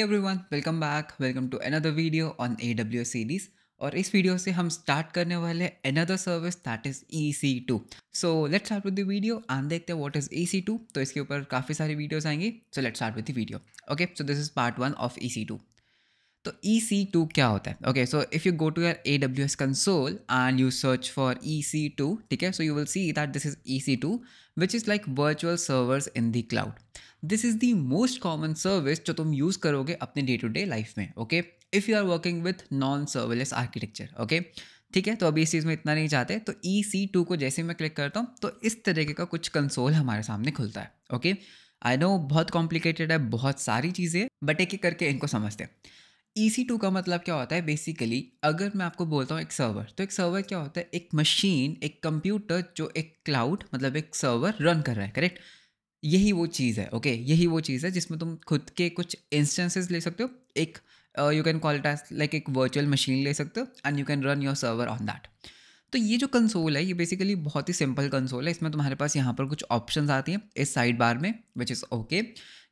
Every everyone welcome back welcome to another video on A W series और इस video से हम start करने वाले another service that is E C two so let's start with the video आन देखते हैं what is E C two तो इसके ऊपर काफ़ी सारी वीडियोज़ आएंगी so let's start with the video okay so this is part one of E C two तो ई सी टू क्या होता है okay so if you go to your A W S console and you search for E C two ठीक है so you will see that this is E C two which is like virtual servers in the cloud this is the most common service जो तुम use करोगे अपने day to day life में okay if you are working with non serverless architecture okay ठीक है तो अभी इस चीज़ में इतना नहीं चाहते तो ई सी टू को जैसे मैं क्लिक करता हूँ तो इस तरीके का कुछ कंसोल हमारे सामने खुलता है ओके आई नो बहुत कॉम्प्लिकेटेड है बहुत सारी चीज़ें बट एक एक करके इनको समझते हैं ई सी टू का मतलब क्या होता है बेसिकली अगर मैं आपको बोलता हूँ एक सर्वर तो एक सर्वर क्या होता है एक मशीन एक कंप्यूटर जो एक क्लाउड मतलब एक सर्वर रन कर रहा है करेक्ट यही वो चीज़ है ओके okay? यही वो चीज़ है जिसमें तुम खुद के कुछ इंस्टेंसेस ले सकते हो एक you can call it like एक वर्चुअल मशीन ले सकते हो and you can run your server on that तो ये जो कंसोल है ये बेसिकली बहुत ही सिंपल कंसोल है इसमें तुम्हारे पास यहाँ पर कुछ ऑप्शंस आती हैं इस साइड बार में विच इज़ ओके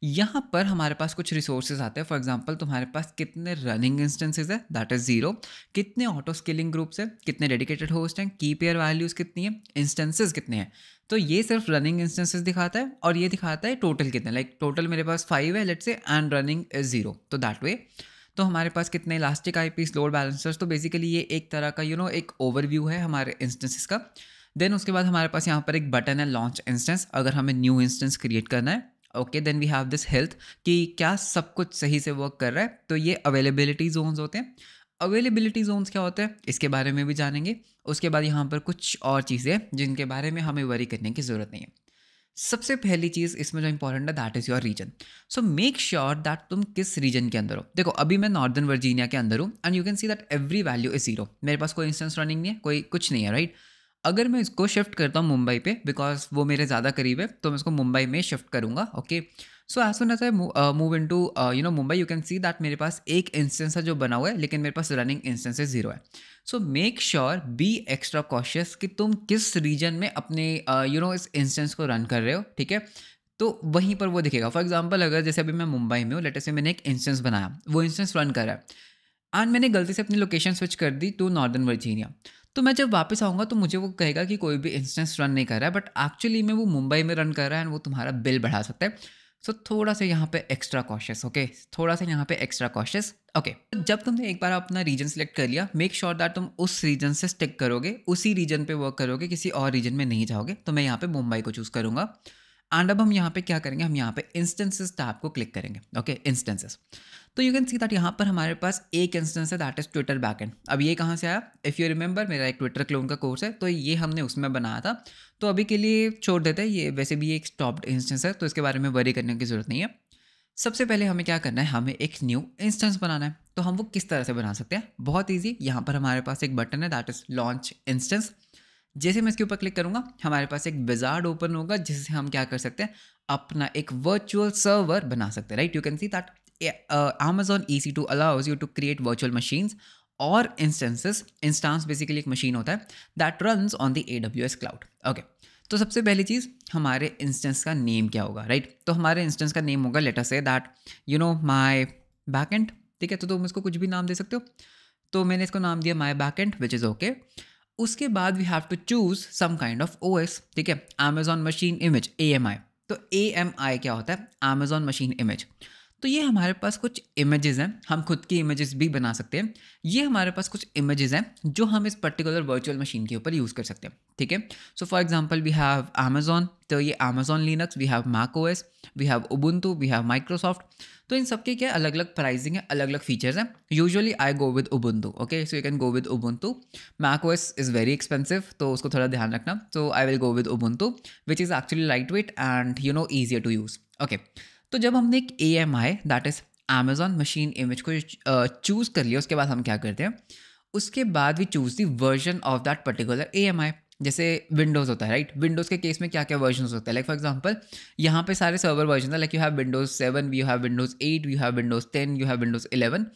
यहाँ पर हमारे पास कुछ रिसोर्सेज आते हैं फॉर एग्जाम्पल तुम्हारे पास कितने रनिंग इंस्टेंसेज है दैट इज जीरो कितने ऑटो स्केलिंग ग्रुप्स हैं कितने डेडिकेटेड होस्ट हैं की पेयर वैल्यूज़ कितनी है इंस्टेंसेज कितने हैं तो ये सिर्फ रनिंग इंस्टेंसेज दिखाता है और ये दिखाता है टोटल कितने लाइक टोटल मेरे पास फाइव है let's say and running is zero तो दैट वे तो हमारे पास कितने elastic IPs load balancers तो बेसिकली ये एक तरह का यू you नो know, एक ओवरव्यू है हमारे इंस्टेंसेस का देन उसके बाद हमारे पास यहाँ पर एक बटन है लॉन्च इंस्टेंस अगर हमें न्यू इंस्टेंस क्रिएट करना है okay then we have this health कि क्या सब कुछ सही से वर्क कर रहा है तो ये अवेलेबिलिटी जोन्स होते हैं अवेलेबिलिटी जोन्स क्या होते हैं इसके बारे में भी जानेंगे उसके बाद यहाँ पर कुछ और चीज़ें जिनके बारे में हमें वरी करने की ज़रूरत नहीं है सबसे पहली चीज़ इसमें जो इंपॉर्टेंट है that is your region so make sure that तुम किस रीजन के अंदर हो देखो अभी मैं नॉर्दर्न वर्जीनिया के अंदर हूँ and you can see that every value is zero मेरे पास कोई इंस्टेंस रनिंग नहीं है कोई कुछ नहीं है राइट right? अगर मैं इसको शिफ्ट करता हूँ मुंबई पे बिकॉज वो मेरे ज़्यादा करीब है तो मैं इसको मुंबई में शिफ्ट करूँगा okay so as soon as I move in to you know Mumbai you can see that मेरे पास एक इंस्टेंस है जो बना हुआ है लेकिन मेरे पास रनिंग इंस्टेंसेज ज़ीरो है so make sure be extra cautious कि तुम किस रीजन में अपने you uh, know you know, इस इंस्टेंस को रन कर रहे हो ठीक है तो वहीं पर वो दिखेगा फॉर एग्जाम्पल अगर जैसे अभी मैं मुंबई में हूँ लेटेस्ट से मैंने एक इंस्टेंस बनाया वो इंस्टेंस रन कर रहा है एंड मैंने गलती से अपनी लोकेशन स्विच कर दी टू नॉर्दर्न वर्जीनिया तो मैं जब वापस आऊँगा तो मुझे वो कहेगा कि कोई भी इंस्टेंस रन नहीं कर रहा है बट एक्चुअली में वो मुंबई में रन कर रहा है एंड वो तुम्हारा बिल बढ़ा सकता है सो so, थोड़ा सा यहाँ पे एक्स्ट्रा कॉशियस ओके थोड़ा सा यहाँ पे एक्स्ट्रा कॉशियस ओके जब तुमने एक बार अपना रीजन सेलेक्ट कर लिया मेक श्योर दैट तुम उस रीजन से स्टिक करोगे उसी रीजन पे वर्क करोगे किसी और रीजन में नहीं जाओगे तो मैं यहाँ पे मुंबई को चूज़ करूँगा एंड अब हम यहाँ पे क्या करेंगे हम यहाँ पे इंस्टेंसेस टैब को क्लिक करेंगे ओके इंस्टेंसेस तो यू कैन सी दैट यहाँ पर हमारे पास एक इंस्टेंस है that is Twitter back end अब ये कहाँ से आया इफ़ यू रिमेंबर मेरा एक ट्विटर क्लोन का कोर्स है तो ये हमने उसमें बनाया था तो अभी के लिए छोड़ देते हैं ये वैसे भी एक स्टॉप्ड इंस्टेंस है तो इसके बारे में वरी करने की ज़रूरत नहीं है सबसे पहले हमें क्या करना है हमें एक न्यू इंस्टेंस बनाना है तो हम वो किस तरह से बना सकते हैं बहुत ईजी यहाँ पर हमारे पास एक बटन है दैट इज़ लॉन्च इंस्टेंस जैसे मैं इसके ऊपर क्लिक करूँगा हमारे पास एक विजार्ड ओपन होगा जिससे हम क्या कर सकते हैं अपना एक वर्चुअल सर्वर बना सकते हैं right you can see that uh, Amazon EC2 allows you to create virtual machines or instances. Instance basically एक मशीन होता है that runs on the AWS cloud. Okay. तो सबसे पहली चीज़ हमारे इंस्टेंस का नेम क्या होगा राइट right? तो हमारे इंस्टेंस का नेम होगा लेटर से that you know my back ठीक है तो तुम इसको कुछ भी नाम दे सकते हो तो मैंने इसको नाम दिया my back end which is okay उसके बाद we have to choose some kind of O S ठीक है Amazon machine image A M I तो ए एम आई क्या होता है अमेजॉन मशीन इमेज तो ये हमारे पास कुछ इमेजेस हैं हम खुद की इमेजेस भी बना सकते हैं ये हमारे पास कुछ इमेजेस हैं जो हम इस पर्टिकुलर वर्चुअल मशीन के ऊपर यूज़ कर सकते हैं ठीक है so for example we have Amazon तो ये Amazon Linux we have Mac O S we have Ubuntu we have Microsoft तो इन सबके क्या अलग अलग प्राइजिंग है अलग अलग फीचर्स हैं usually I go with Ubuntu okay so you can go with Ubuntu Mac O S is very expensive तो उसको थोड़ा ध्यान रखना so I will go with Ubuntu which is actually light weight and you know easier to use okay तो जब हमने एक A M I that is Amazon machine image को चूज़ कर लिया उसके बाद हम क्या करते हैं उसके बाद we choose the version of that particular A M I जैसे विंडोज़ होता है राइट विंडोज़ के केस में क्या क्या वर्जन होते है लाइक फॉर एग्जाम्पल यहाँ पे सारे सर्वर वर्जन है like you have Windows seven you have Windows eight you have Windows ten you have Windows eleven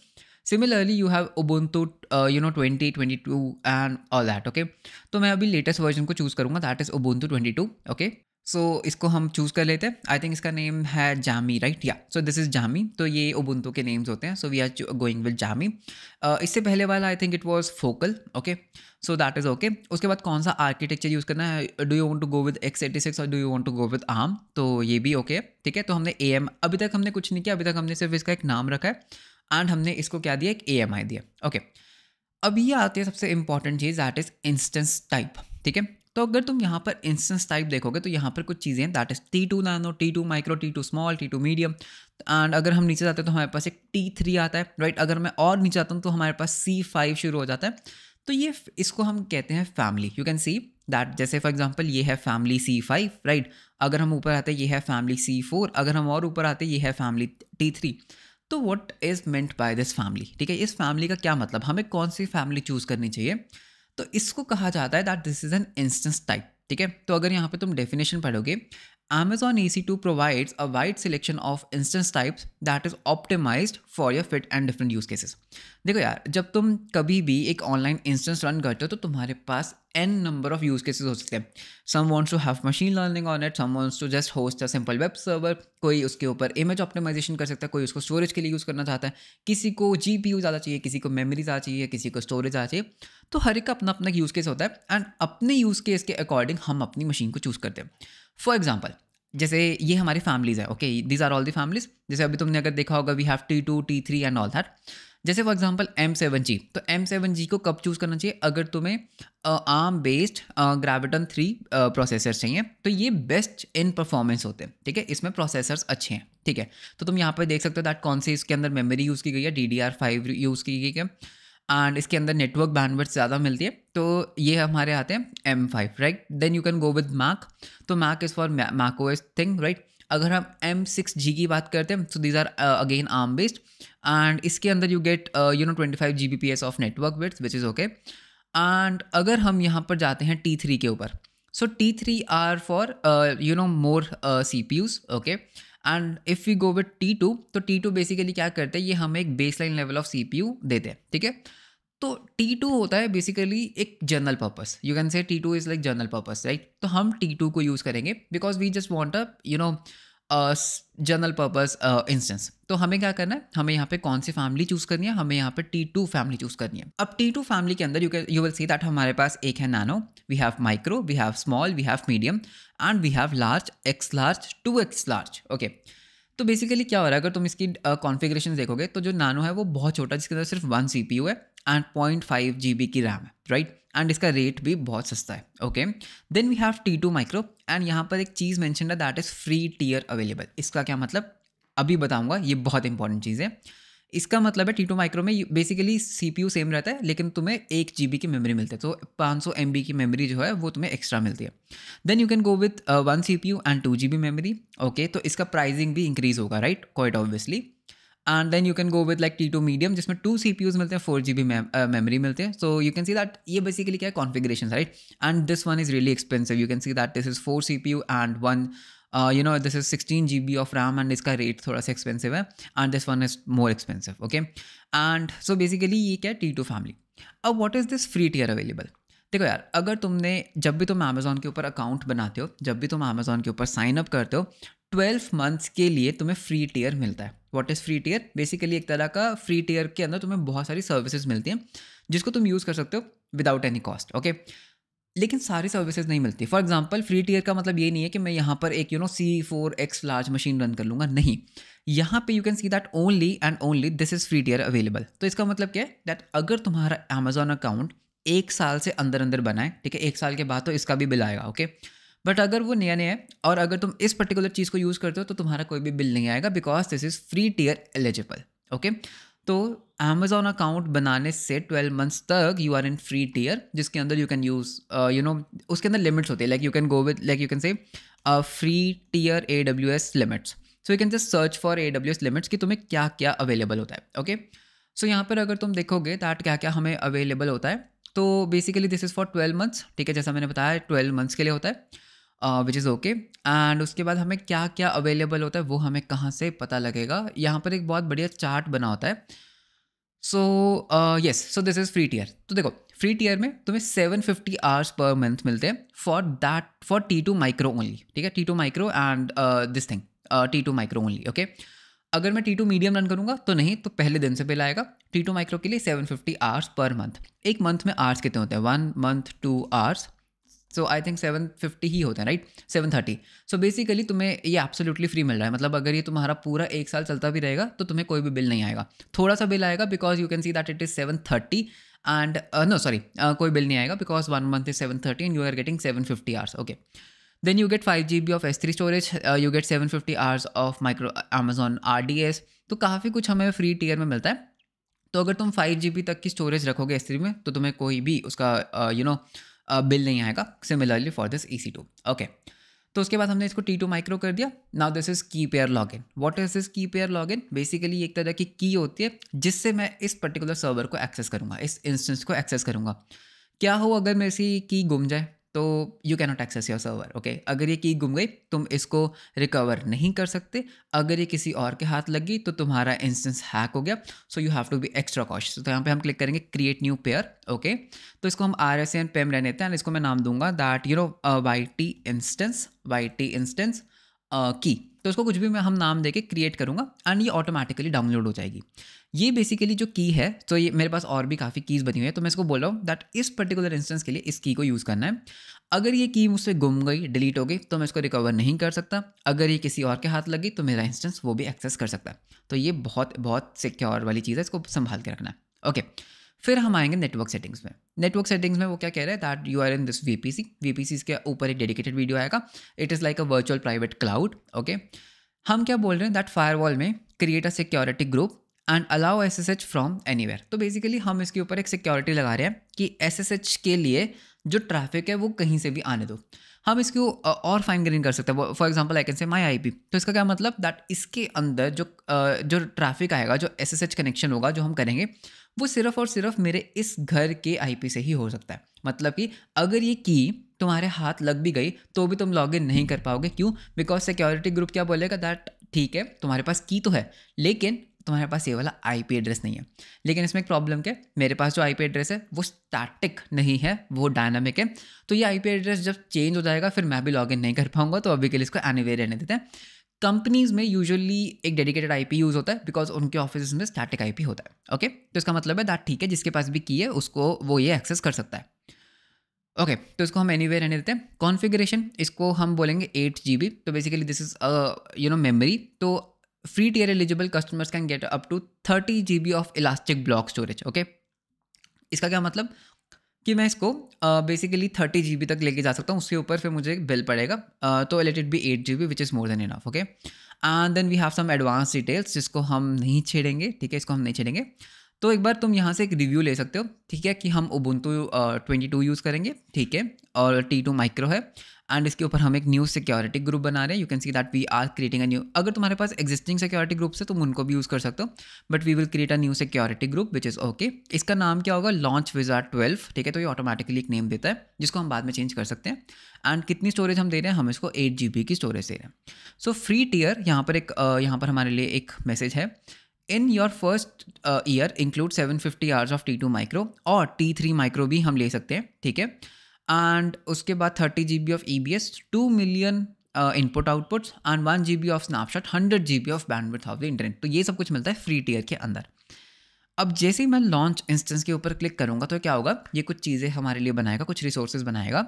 similarly you have Ubuntu you know twenty twenty two and all that okay तो मैं अभी latest version को choose करूँगा that is Ubuntu twenty two okay so so, इसको हम choose कर लेते हैं आई थिंक इसका नेम है जामी राइट या सो दिस इज़ जामी तो ये उबुंतु के नेम्स होते हैं so we are going with Jammy इससे पहले वाला I think it was Focal okay so that is okay उसके बाद कौन सा आर्किटेक्चर यूज़ करना है do you want to go with X eighty six और do you want to go with ARM तो ये भी ओके okay, ठीक है तो हमने ए एम अभी तक हमने कुछ नहीं किया अभी तक हमने सिर्फ इसका एक नाम रखा है एंड हमने इसको क्या दिया एक ए एम आई दिया ओके okay. अब ये आती है सबसे इंपॉर्टेंट चीज़ दैट इज़ इंस्टेंस टाइप ठीक है तो अगर तुम यहाँ पर इंस्टेंस टाइप देखोगे तो यहाँ पर कुछ चीज़ें that is T two nano T two micro T two small T two medium and अगर हम नीचे जाते हैं तो हमारे पास एक टी थ्री आता है राइट अगर मैं और नीचे आता हूँ तो हमारे पास सी फाइव शुरू हो जाता है तो ये इसको हम कहते हैं family you can see that जैसे फॉर एग्जाम्पल ये है फैमिली सी फाइव राइट अगर हम ऊपर आते हैं ये है फैमिली सी फोर अगर हम और ऊपर आते हैं ये है फैमिली टी थ्री तो what is meant by this family ठीक है इस फैमिली का क्या मतलब हमें कौन सी फैमिली चूज़ करनी चाहिए तो इसको कहा जाता है that this is an instance type ठीक है तो अगर यहाँ पे तुम डेफिनेशन पढ़ोगे Amazon EC2 provides a wide selection of instance types that is optimized for your fit and different use cases. देखो यार जब तुम कभी भी एक ऑनलाइन इंस्टेंस रन करते हो तो तुम्हारे पास N number of use cases हो सकते हैं some wants to have machine learning on it some wants to just host a simple web server कोई उसके ऊपर इमेज ऑप्टिमाइजेशन कर सकता है कोई उसको स्टोरेज के लिए यूज़ करना चाहता है किसी को जी पी यू ज़्यादा चाहिए किसी को मेमोरी ज़्यादा चाहिए किसी को स्टोरेज ज़्यादा चाहिए तो हर एक का अपना अपना यूज़ केस होता है एंड अपने यूज़ केस के अकॉर्डिंग हम अपनी मशीन को चूज़ करते हैं फॉर एग्जाम्पल जैसे ये हमारी फैमिलीज़ है okay these are all the families जैसे अभी तुमने अगर देखा होगा we have T two T three and all that जैसे for example M seven G तो एम सेवन जी को कब चूज़ करना चाहिए अगर तुम्हें ARM based Graviton three processors चाहिए तो ये बेस्ट इन परफॉर्मेंस होते हैं ठीक है इसमें प्रोसेसर्स अच्छे हैं ठीक है तो तुम यहाँ पर देख सकते हो दैट कौन से इसके अंदर मेमोरी यूज़ की गई है D D R five use की गई है एंड इसके अंदर नेटवर्क बैंडविड्थ ज़्यादा मिलती है तो ये हमारे आते हैं M five right then you can go with Mac तो Mac is for Mac O S thing right अगर हम एम सिक्स जी की बात करते हैं so these are again ARM based and इसके अंदर you get you know twenty five G B P S of network bits which is okay and अगर हम यहाँ पर जाते हैं टी थ्री के ऊपर so T three are for you know more C P Us okay and if you go with T two तो T two basically क्या करते हैं ये हमें एक base line level of C P U देते हैं ठीक है तो टी टू होता है बेसिकली एक general purpose you can say T two is like general purpose right तो हम टी टू को यूज़ करेंगे because we just want a you know general purpose instance तो हमें क्या करना है हमें यहाँ पे कौन सी फैमिली चूज़ करनी है हमें यहाँ पे टी टू फैमिली चूज़ करनी है अब टी टू फैमिली के अंदर you you will see that हमारे पास एक है nano we have micro we have small we have medium and we have large X large two X large okay तो बेसिकली क्या हो रहा है अगर तुम इसकी uh, देखोगे तो जो नानो है वो बहुत छोटा है जिसके अंदर सिर्फ वन सी है एंड पॉइंट फाइव जी की रैम है राइट right? एंड इसका रेट भी बहुत सस्ता है okay then we have T two micro and यहाँ पर एक चीज़ मैंशन है that is free tier available इसका क्या मतलब अभी बताऊँगा ये बहुत इंपॉर्टेंट चीज़ है इसका मतलब है टी टू माइक्रो में basically C P U same रहता है लेकिन तुम्हें एक जी बी की मेमोरी मिलती है तो पाँच सौ एम बी की मेमोरी जो है वो तुम्हें एक्स्ट्रा मिलती है then you can go with one C P U and two G B memory okay तो इसका प्राइजिंग भी इंक्रीज़ होगा right quite obviously and then you can go with like T two medium जिसमें two C P Us मिलते हैं four G B memory मिलते हैं so you can see that ये बेसिकली क्या है configuration right and this one is really expensive you can see that this is four C P U and one you know this is sixteen G B of RAM and इसका rate थोड़ा सा expensive है and this one is more expensive okay and so basically ये क्या है T two family अब what is this free tier available देखो यार अगर तुमने जब भी तुम अमेज़ॉन के ऊपर अकाउंट बनाते हो जब भी तुम अमेज़ॉन के ऊपर साइन अप करते हो ट्वेल्व मंथ्स के लिए तुम्हें फ्री टीयर मिलता है what is free tier basically एक तरह का फ्री टीयर के अंदर तुम्हें बहुत सारी सर्विसेज मिलती हैं जिसको तुम यूज़ कर सकते हो विदाउट एनी कॉस्ट ओके लेकिन सारी सर्विसेज नहीं मिलती फॉर एग्जाम्पल फ्री टीयर का मतलब ये नहीं है कि मैं यहाँ पर एक you know C four X large machine run कर लूँगा नहीं यहाँ पे you can see that only and only this is free tier available तो इसका मतलब क्या है दैट अगर तुम्हारा अमेजोन अकाउंट एक साल से अंदर अंदर बनाए ठीक है एक साल के बाद तो इसका भी बिल आएगा ओके okay? बट अगर वो नया नया है और अगर तुम इस पर्टिकुलर चीज़ को यूज़ करते हो तो तुम्हारा कोई भी बिल नहीं आएगा because this is free tier eligible okay तो अमेजोन अकाउंट बनाने से ट्वेल्व मंथ्स तक you are in free tier जिसके अंदर you can use you know उसके अंदर लिमिट्स होते हैं like you can go with like you can say free tier A W S limits so you can just search for A W S limits कि तुम्हें क्या क्या available होता है ओके सो यहाँ पर अगर तुम देखोगे दैट क्या क्या हमें अवेलेबल होता है तो basically this is for twelve months ठीक है जैसा मैंने बताया ट्वेल्व मंथ्स के लिए होता है विच इज़ ओके एंड उसके बाद हमें क्या क्या अवेलेबल होता है वो हमें कहाँ से पता लगेगा यहाँ पर एक बहुत बढ़िया चार्ट बना होता है so yes so this is free tier तो देखो फ्री टीयर में तुम्हें सेवन फिफ्टी आवर्स पर मंथ मिलते हैं for that for T two micro only ठीक है T two micro and this thing T two micro only okay अगर मैं टी टू मीडियम रन करूँगा तो नहीं तो पहले दिन से पहले आएगा टी टू माइक्रो के लिए सेवन फिफ्टी आवर्स पर मंथ एक मंथ में आवर्स कितने होते हैं one month to hours so I think seven fifty ही होते हैं right seven thirty so basically तुम्हें ये एब्सोल्युटली फ्री मिल रहा है मतलब अगर ये तुम्हारा पूरा एक साल चलता भी रहेगा तो तुम्हें कोई भी बिल नहीं आएगा थोड़ा सा बिल आएगा because you can see that it is seven thirty and no sorry कोई बिल नहीं आएगा because one month is seven thirty and you are getting seven fifty hours okay then you get five G B of S three storage you get seven fifty hours of micro Amazon R D S तो काफ़ी कुछ हमें free tier में मिलता है तो अगर तुम फाइव जी बी तक की स्टोरेज रखोगे एस थ्री में तो तुम्हें कोई भी उसका you uh, know you know, bill नहीं आएगा similarly for this E C two okay तो उसके बाद हमने इसको टी टू माइक्रो कर दिया now this is key pair log in what is this key pair log in basically एक तरह की की होती है जिससे मैं इस पर्टिकुलर सर्वर को एक्सेस करूँगा इस इंस्टेंस को एक्सेस करूँगा क्या हो अगर मेरी की गुम जाए तो you cannot access your server okay अगर ये की गुम गई तुम इसको रिकवर नहीं कर सकते अगर ये किसी और के हाथ लगी तो तुम्हारा इंस्टेंस हैक हो गया so you have to be extra cautious तो यहाँ पे हम क्लिक करेंगे क्रिएट न्यू पेयर ओके तो इसको हम आर एस एन पेम रहने देते हैं इसको मैं नाम दूंगा that you know Y T instance Y T instance की तो इसको कुछ भी मैं हम नाम दे के क्रिएट करूँगा एंड ये ऑटोमेटिकली डाउनलोड हो जाएगी ये बेसिकली जो की है तो ये मेरे पास और भी काफ़ी कीज़ बनी हुई है तो मैं इसको बोल रहा हूँ दैट इस पर्टिकुलर इंस्टेंस के लिए इस की को यूज़ करना है अगर ये की मुझसे गुम गई डिलीट हो गई तो मैं इसको रिकवर नहीं कर सकता अगर ये किसी और के हाथ लगी तो मेरा इंस्टेंस वो भी एक्सेस कर सकता है तो ये बहुत बहुत सिक्योर वाली चीज़ है इसको संभाल के रखना है ओके फिर हम आएंगे नेटवर्क सेटिंग्स में नेटवर्क सेटिंग्स में वो क्या कह रहा है that you are in this V P C V P C के ऊपर एक डेडिकेटेड वीडियो आएगा it is like a virtual private cloud okay हम क्या बोल रहे हैं दैट फायरवॉल में create a security group and allow S S H from anywhere तो बेसिकली हम इसके ऊपर एक सिक्योरिटी लगा रहे हैं कि एस एस एच के लिए जो ट्रैफिक है वो कहीं से भी आने दो हम इसको और फाइन ग्रीन कर सकते हैं फॉर एग्जाम्पल आई कैन से माई आई पी तो इसका क्या मतलब दैट इसके अंदर जो जो ट्रैफिक आएगा जो एस एस एच कनेक्शन होगा जो हम करेंगे वो सिर्फ और सिर्फ मेरे इस घर के आई पी से ही हो सकता है मतलब कि अगर ये की तुम्हारे हाथ लग भी गई तो भी तुम लॉग इन नहीं कर पाओगे क्यों बिकॉज सिक्योरिटी ग्रुप क्या बोलेगा दैट ठीक है तुम्हारे पास की तो है लेकिन तुम्हारे पास ये वाला पी एड्रेस नहीं है लेकिन इसमें एक प्रॉब्लम क्या मेरे पास जो पी एड्रेस है वो स्टैटिक नहीं है वो डायनामिक है तो ये पी एड्रेस जब चेंज हो जाएगा फिर मैं भी लॉगिन नहीं कर पाऊंगा तो अभी के लिए इसको वे रहने देते हैं कंपनीज में यूजुअली एक डेडिकेटेड आईपी यूज़ होता है बिकॉज उनके ऑफिस में स्टैटिक आईपी होता है ओके तो इसका मतलब है दैट ठीक है जिसके पास भी की है उसको वो ये एक्सेस कर सकता है ओके okay, तो इसको हम एनी वे रहने देते हैं कॉन्फिग्रेशन इसको हम बोलेंगे एट जी बी तो basically this is you know memory तो free tier eligible customers can get up to thirty G B of elastic block storage okay इसका क्या मतलब कि मैं इसको बेसिकली थर्टी जी बी तक लेके जा सकता हूँ उसके ऊपर फिर मुझे बिल पड़ेगा तो let it be eight G B which is more than enough okay and then we have some advance details जिसको हम नहीं छेड़ेंगे ठीक है इसको हम नहीं छेड़ेंगे तो एक बार तुम यहाँ से एक रिव्यू ले सकते हो ठीक है कि हम उबुंटू ट्वेंटी टू यूज़ करेंगे ठीक है और टी टू माइक्रो है एंड इसके ऊपर हम एक न्यू सिक्योरिटी ग्रुप बना रहे हैं you can see that we are creating a new अगर तुम्हारे पास एक्जिस्टिंग सिक्योरिटी ग्रुप्स है तुम उनको भी यूज़ कर सकते हो but we will create a new security group which is okay इसका नाम क्या होगा लॉन्च विजार ट्वेल्व ठीक है तो ये ऑटोमेटिकली एक नेम देता है जिसको हम बाद में चेंज कर सकते हैं एंड कितनी स्टोरेज हम दे रहे हैं हम इसको एट जी की स्टोरेज दे रहे हैं सो फ्री टीयर यहाँ पर एक यहाँ पर हमारे लिए एक मैसेज है in your first year include seven fifty hours of T two micro और टी थ्री माइक्रो भी हम ले सकते हैं ठीक है एंड उसके बाद thirty G B of E B S two million input outputs and one G B of snapshot hundred G B of bandwidth of the internet तो ये सब कुछ मिलता है फ्री टीयर के अंदर अब जैसे ही मैं लॉन्च इंस्टेंस के ऊपर क्लिक करूँगा तो क्या होगा ये कुछ चीज़ें हमारे लिए बनाएगा कुछ रिसोर्सेज बनाएगा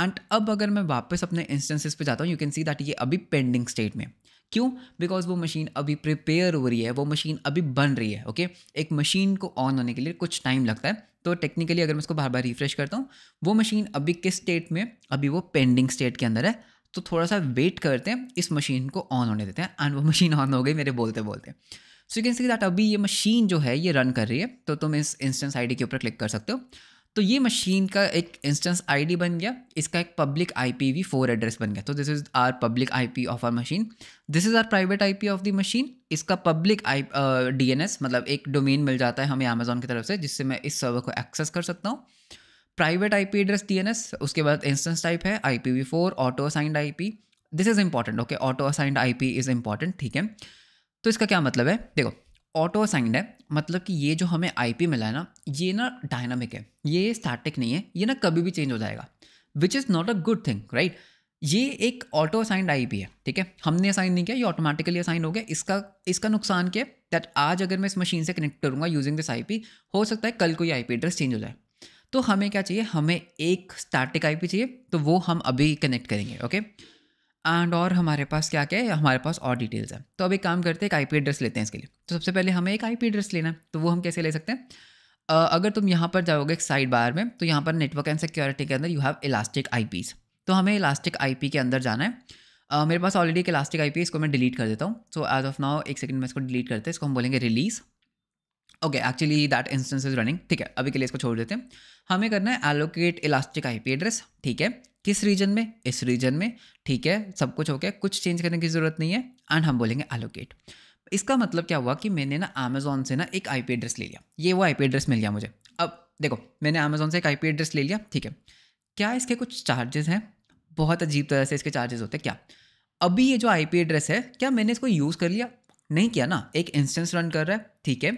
एंड अब अगर मैं वापस अपने इंस्टेंसेस पे जाता हूँ यू कैन सी दैट ये अभी पेंडिंग स्टेट में क्यों बिकॉज वो मशीन अभी प्रिपेयर हो रही है वो मशीन अभी बन रही है ओके okay? एक मशीन को ऑन होने के लिए कुछ टाइम लगता है तो टेक्निकली अगर मैं इसको बार बार रिफ्रेश करता हूँ वो मशीन अभी किस स्टेट में अभी वो पेंडिंग स्टेट के अंदर है तो थोड़ा सा वेट करते हैं इस मशीन को ऑन होने देते हैं एंड वो मशीन ऑन हो गई मेरे बोलते बोलते so you can see that अभी ये मशीन जो है ये रन कर रही है तो तुम इस इंस्टेंस आईडी के ऊपर क्लिक कर सकते हो तो ये मशीन का एक इंस्टेंस आईडी बन गया इसका एक पब्लिक वी फोर एड्रेस बन गया तो this is our public IP of our machine this is our private IP of the machine इसका पब्लिक आई एस मतलब एक डोमेन मिल जाता है हमें अमेजोन की तरफ से जिससे मैं इस सर्वर को एक्सेस कर सकता हूँ प्राइवेट पी एड्रेस एस उसके बाद इंस्टेंस टाइप है I P V four auto assigned P this is important okay auto assigned P is important ठीक है तो इसका क्या मतलब है देखो ऑटो असाइंड है मतलब कि ये जो हमें आई मिला है ना ये ना डायनामिक है ये स्टैटिक नहीं है ये ना कभी भी चेंज हो जाएगा which is not a good thing right ये एक ऑटो असाइंड आई है ठीक है हमने असाइन नहीं किया ये ऑटोमेटिकली असाइन हो गया इसका इसका नुकसान क्या है दैट आज अगर मैं इस मशीन से कनेक्ट करूँगा यूजिंग दिस आई हो सकता है कल कोई आई एड्रेस चेंज हो जाए तो हमें क्या चाहिए हमें एक स्टैटिक आई चाहिए तो वो हम अभी कनेक्ट करेंगे ओके okay? एंड और हमारे पास क्या क्या है हमारे पास और डिटेल्स हैं तो अब एक काम करते हैं एक आई एड्रेस लेते हैं इसके लिए तो सबसे पहले हमें एक आई एड्रेस लेना है तो वो हम कैसे ले सकते हैं uh, अगर तुम यहाँ पर जाओगे एक साइड बार में तो यहाँ पर नेटवर्क एंड सिक्योरिटी के अंदर यू हैव इलास्टिक आई तो हमें इलास्टिक आई के अंदर जाना है uh, मेरे पास ऑलरेडी एक इलास्टिक आई इसको मैं डिलीट कर देता हूँ सो एज ऑफ नाउ एक सेकंड में इसको डिलीट करते हैं इसको हम बोलेंगे release okay actually that instance is running ठीक है अभी के लिए इसको छोड़ देते हैं हमें करना है एलोकेट इलास्टिक आई एड्रेस ठीक है किस रीजन में इस रीजन में ठीक है सब कुछ हो गया कुछ चेंज करने की ज़रूरत नहीं है एंड हम बोलेंगे एलोकेट इसका मतलब क्या हुआ कि मैंने ना अमेजोन से ना एक आईपी एड्रेस ले लिया ये वो आईपी एड्रेस मिल गया मुझे अब देखो मैंने अमेजोन से एक आईपी एड्रेस ले लिया ठीक है क्या इसके कुछ चार्जेस हैं बहुत अजीब तरह से इसके चार्जेस होते हैं क्या अभी ये जो आई एड्रेस है क्या मैंने इसको यूज़ कर लिया नहीं किया ना एक इंस्टेंस रन कर रहा है ठीक है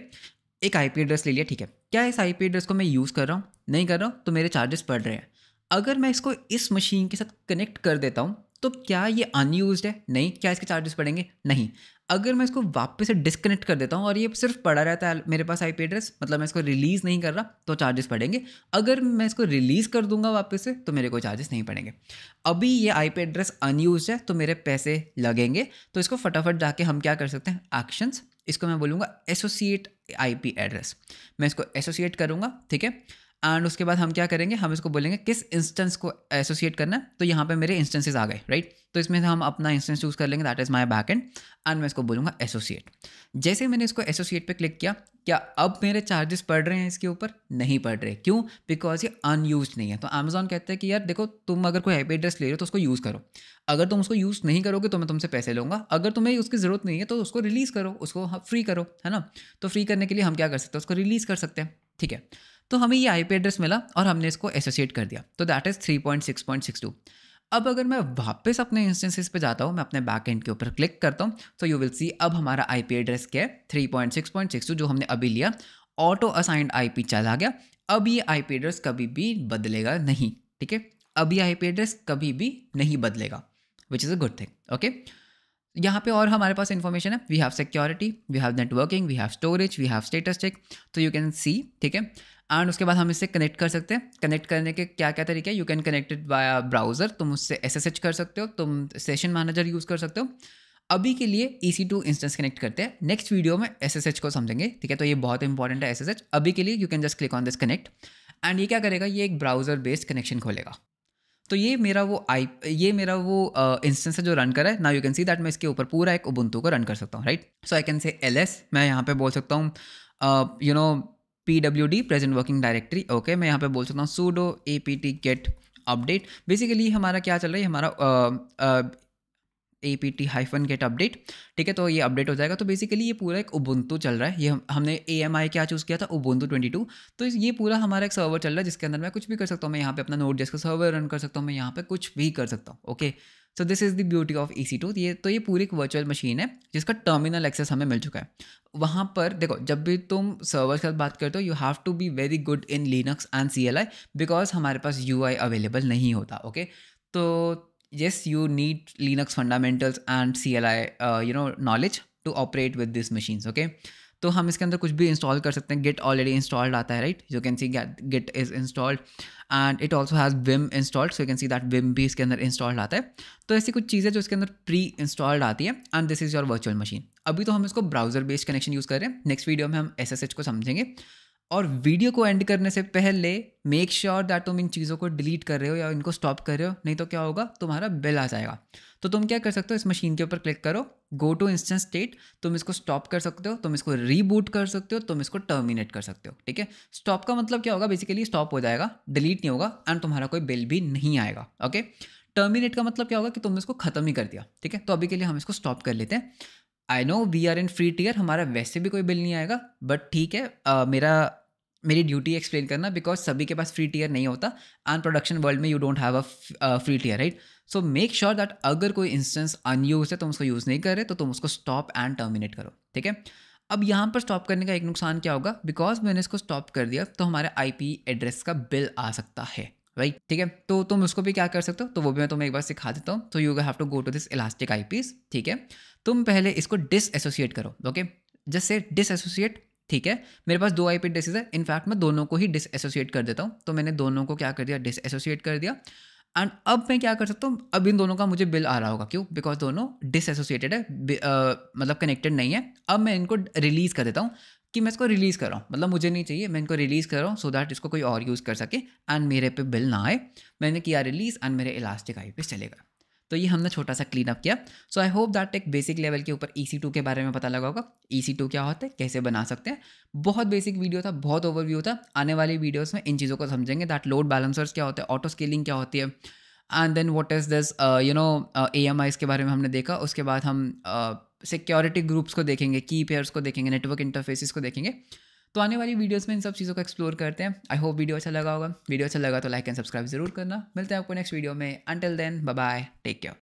एक आई एड्रेस ले लिया ठीक है क्या इस आई एड्रेस को मैं यूज़ कर रहा हूँ नहीं कर रहा हूँ तो मेरे चार्जेस बढ़ रहे हैं अगर मैं इसको इस मशीन के साथ कनेक्ट कर देता हूँ तो क्या ये अनयूज है नहीं क्या इसके चार्जेस पड़ेंगे नहीं अगर मैं इसको वापस से डिसकनेक्ट कर देता हूँ और ये सिर्फ पड़ा रहता है मेरे पास आई पी एड्रेस मतलब मैं इसको रिलीज़ नहीं कर रहा तो चार्जेस पड़ेंगे अगर मैं इसको रिलीज़ कर दूंगा वापस से तो मेरे को चार्जेस नहीं पड़ेंगे अभी ये आई एड्रेस अनयूज है तो मेरे पैसे लगेंगे तो इसको फटाफट जाके हम क्या कर सकते हैं एक्शंस इसको मैं बोलूँगा एसोसिएट आई पी एड्रेस मैं इसको एसोसिएट करूँगा ठीक है एंड उसके बाद हम क्या करेंगे हम इसको बोलेंगे किस इंस्टेंस को एसोसिएट करना तो यहाँ पे मेरे इंस्टेंसेस आ गए राइट तो इसमें से हम अपना इंस्टेंस चूज़ कर लेंगे that is my back end and मैं इसको बोलूँगा एसोसिएट जैसे मैंने इसको एसोसिएट पे क्लिक किया क्या अब मेरे चार्जेस पड़ रहे हैं इसके ऊपर नहीं पड़ रहे क्यों बिकॉज ये अनयूज नहीं है तो अमेजोन कहते हैं कि यार देखो तुम अगर कोई हैप्पी एड्रेस ले रहे हो तो उसको यूज़ करो अगर तुम उसको यूज़ नहीं करोगे तो मैं तुमसे पैसे लूँगा अगर तुम्हें उसकी ज़रूरत नहीं है तो उसको रिलीज़ करो उसको फ्री हाँ, करो है ना तो फ्री करने के लिए हम क्या कर सकते हैं उसको रिलीज़ कर सकते हैं ठीक है तो हमें ये आई एड्रेस मिला और हमने इसको एसोसिएट कर दिया तो that is three point six point six two अब अगर मैं वापस अपने इंस्टेंसेस पे जाता हूँ मैं अपने बैक एंड के ऊपर क्लिक करता हूँ तो यू विल सी अब हमारा आई पी एड्रेस क्या है three point six point six two जो हमने अभी लिया ऑटो असाइंड आई पी चला गया अब ये आई पी एड्रेस कभी भी बदलेगा नहीं ठीक है अब ये आई पी एड्रेस कभी भी नहीं बदलेगा which is a good thing okay यहाँ पे और हमारे पास इन्फॉर्मेशन है we have security we have networking we have storage we have status check तो यू कैन सी ठीक है एंड उसके बाद हम इससे कनेक्ट कर सकते हैं कनेक्ट करने के क्या क्या तरीके you can connected by browser तुम उससे एस कर सकते हो तुम सेशन मैनेजर यूज़ कर सकते हो अभी के लिए E C two instance connect करते हैं नेक्स्ट वीडियो में एस एस एच को समझेंगे ठीक है तो ये बहुत इंपॉर्टेंट है एस एस एच अभी के लिए you can just click on this connect and ये क्या करेगा ये एक ब्राउज़र बेस्ड कनेक्शन खोलेगा तो ये मेरा वो आई ये मेरा वो इंस्टेंस uh, है जो रन कर रहा है ना यू कैन सी दैट मैं इसके ऊपर पूरा एक उबंतु को रन कर सकता हूँ right so I can say L S मैं यहाँ पे बोल सकता हूँ you know P W D present working directory okay मैं यहाँ पे बोल सकता हूँ sudo A P T get update basically हमारा क्या चल रहा है हमारा A P T hyphen get update ठीक है तो ये अपडेट हो जाएगा तो बेसिकली ये पूरा एक उबुंतु चल रहा है ये हम, हमने ए एम आई क्या चूज़ किया था उबुंतु 22 तो ये पूरा हमारा एक सर्वर चल रहा है जिसके अंदर मैं कुछ भी कर सकता हूँ मैं यहाँ पे अपना नोट डेस्क सर्वर रन कर सकता हूँ मैं यहाँ पे कुछ भी कर सकता हूँ okay so this is the beauty of E C two ये तो ये पूरी एक वर्चुअल मशीन है जिसका टर्मिनल एक्सेस हमें मिल चुका है वहाँ पर देखो जब भी तुम सर्वर के साथ बात करते हो you have to be very good in Linux and C L I because हमारे पास यू आई अवेलेबल नहीं होता ओके okay? तो yes you need Linux fundamentals and C L I you know knowledge to operate with this machines okay तो हम इसके अंदर कुछ भी इंस्टॉल कर सकते हैं गिट ऑलरेडी इंस्टॉल्ड आता है right you can see git is installed and it also has vim installed so you can see that vim भी इसके अंदर इंस्टॉल्ड आता है तो ऐसी कुछ चीज़ें जो इसके अंदर प्री इंस्टॉल्ड आती है and this is your virtual machine अभी तो हम इसको ब्राउजर बेस्ड कनेक्शन यूज़ कर रहे हैं नेक्स्ट वीडियो में हम एस एस एच को समझेंगे और वीडियो को एंड करने से पहले मेक श्योर दैट तुम इन चीज़ों को डिलीट कर रहे हो या इनको स्टॉप कर रहे हो नहीं तो क्या होगा तुम्हारा बिल आ जाएगा तो तुम क्या कर सकते हो इस मशीन के ऊपर क्लिक करो गो टू इंस्टेंट स्टेट तुम इसको स्टॉप कर सकते हो तुम इसको रीबूट कर सकते हो तुम इसको टर्मिनेट कर सकते हो ठीक है स्टॉप का मतलब क्या होगा बेसिकली स्टॉप हो जाएगा डिलीट नहीं होगा एंड तुम्हारा कोई बिल भी नहीं आएगा ओके टर्मिनेट का मतलब क्या होगा कि तुमने इसको खत्म ही कर दिया ठीक है तो अभी के लिए हम इसको स्टॉप कर लेते हैं I know we are in free tier हमारा वैसे भी कोई बिल नहीं आएगा बट ठीक है आ, मेरा मेरी ड्यूटी एक्सप्लेन करना बिकॉज सभी के पास फ्री टीयर नहीं होता एंड प्रोडक्शन वर्ल्ड में you don't have a free tier right so make sure that अगर कोई इंस्टेंस अनयूज है तुम तो उसको यूज़ नहीं कर रहे तो तुम उसको स्टॉप एंड टर्मिनेट करो ठीक है अब यहाँ पर स्टॉप करने का एक नुकसान क्या होगा बिकॉज मैंने इसको स्टॉप कर दिया तो हमारे आई एड्रेस का बिल आ सकता है राइट ठीक है तो तुम उसको भी क्या कर सकते हो तो वो भी मैं तुम्हें एक बार सिखा देता हूँ तो you have to go to this elastic I ठीक है तुम पहले इसको डिस करो okay just say disassociate ठीक है मेरे पास दो आई पी डिसेस है इनफैक्ट मैं दोनों को ही डिसएसोसिएट कर देता हूँ तो मैंने दोनों को क्या कर दिया डिसएसोसिएट कर दिया एंड अब मैं क्या कर सकता हूँ अब इन दोनों का मुझे बिल आ रहा होगा क्यों बिकॉज दोनों डिसएसोसिएटेड है आ, मतलब कनेक्टेड नहीं है अब मैं इनको रिलीज़ कर देता हूँ कि मैं इसको रिलीज़ कर रहा हूँ मतलब मुझे नहीं चाहिए मैं इनको रिलीज़ कर रहा हूँ सो दैट इसको कोई और यूज़ कर सके एंड मेरे पे बिल ना आए मैंने किया रिलीज़ एंड मेरे इलास्टिक आई पे चलेगा तो ये हमने छोटा सा क्लीन अप किया सो आई होप दैट एक बेसिक लेवल के ऊपर ई e के बारे में पता लगा होगा ई e क्या होता है कैसे बना सकते हैं बहुत बेसिक वीडियो था बहुत ओवरव्यू था आने वाली वीडियोज़ में इन चीज़ों को समझेंगे दैट लोड बैलेंसर्स क्या होते हैं ऑटो स्केलिंग क्या होती है and then what is this you know A M I इसके बारे में हमने देखा उसके बाद हम सिक्योरिटी uh, ग्रुप्स को देखेंगे की पेयर्स को देखेंगे नेटवर्क इंटरफेसिस को देखेंगे तो आने वाली वीडियोस में इन सब चीज़ों को एक्सप्लोर करते हैं आई होप वीडियो अच्छा लगा होगा वीडियो अच्छा लगा तो लाइक एंड सब्सक्राइब जरूर करना मिलते हैं आपको नेक्स्ट वीडियो में until then bye take care